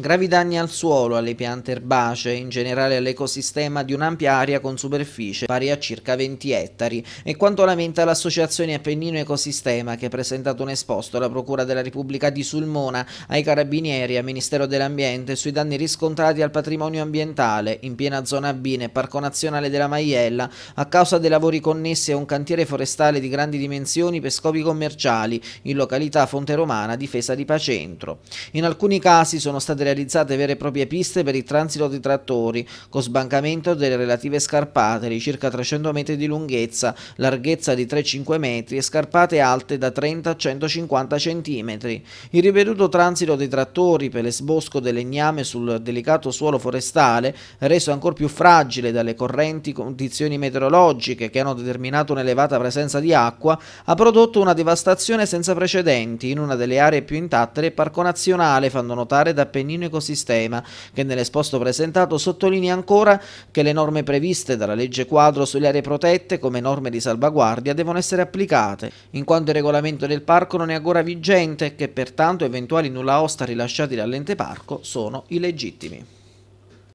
Gravi danni al suolo, alle piante erbacee, in generale all'ecosistema di un'ampia area con superficie pari a circa 20 ettari, e quanto lamenta l'associazione Appennino Ecosistema che ha presentato un esposto alla Procura della Repubblica di Sulmona, ai Carabinieri, al Ministero dell'Ambiente sui danni riscontrati al patrimonio ambientale in piena zona B nel Parco Nazionale della Maiella a causa dei lavori connessi a un cantiere forestale di grandi dimensioni per scopi commerciali in località Fonte Romana, difesa di Pacentro. In alcuni casi sono state realizzate vere e proprie piste per il transito di trattori, con sbancamento delle relative scarpate di circa 300 metri di lunghezza, larghezza di 3-5 metri e scarpate alte da 30 a 150 centimetri. Il ripetuto transito dei trattori per l'esbosco del legname sul delicato suolo forestale, reso ancora più fragile dalle correnti condizioni meteorologiche che hanno determinato un'elevata presenza di acqua, ha prodotto una devastazione senza precedenti in una delle aree più intatte del Parco Nazionale, fanno notare da Pennino marino ecosistema, che nell'esposto presentato sottolinea ancora che le norme previste dalla legge quadro sulle aree protette come norme di salvaguardia devono essere applicate, in quanto il regolamento del parco non è ancora vigente e che pertanto eventuali nulla osta rilasciati dall'ente parco sono illegittimi.